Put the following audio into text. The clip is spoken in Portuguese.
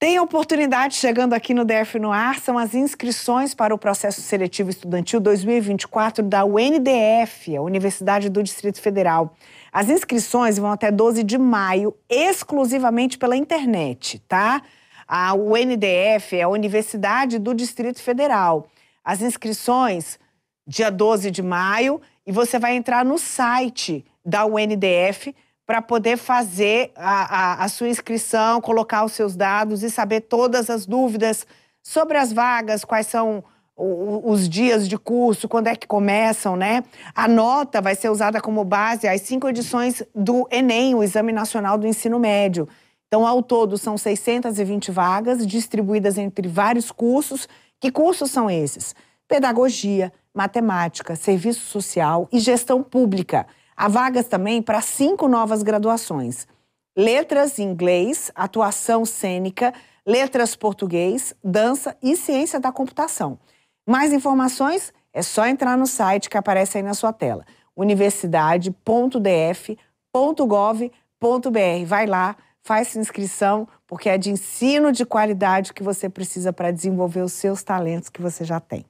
Tem oportunidade chegando aqui no DF no Ar, são as inscrições para o processo seletivo estudantil 2024 da UNDF, a Universidade do Distrito Federal. As inscrições vão até 12 de maio, exclusivamente pela internet, tá? A UNDF é a Universidade do Distrito Federal. As inscrições, dia 12 de maio, e você vai entrar no site da UNDF para poder fazer a, a, a, sua inscrição, colocar os seus dados e saber todas as dúvidas sobre as vagas, quais são os dias de curso, quando é que começam, né? A nota vai ser usada como base as cinco edições do Enem, o Exame Nacional do Ensino Médio. Então, ao todo, são 620 vagas distribuídas entre vários cursos. Que cursos são esses? Pedagogia, matemática, serviço social e gestão pública. Há vagas também para cinco novas graduações: letras, inglês, atuação cênica, letras, português, dança e ciência da computação. Mais informações é só entrar no site que aparece aí na sua tela: universidade.df.gov.br. Vai lá, faz sua inscrição, porque é de ensino de qualidade que você precisa para desenvolver os seus talentos que você já tem.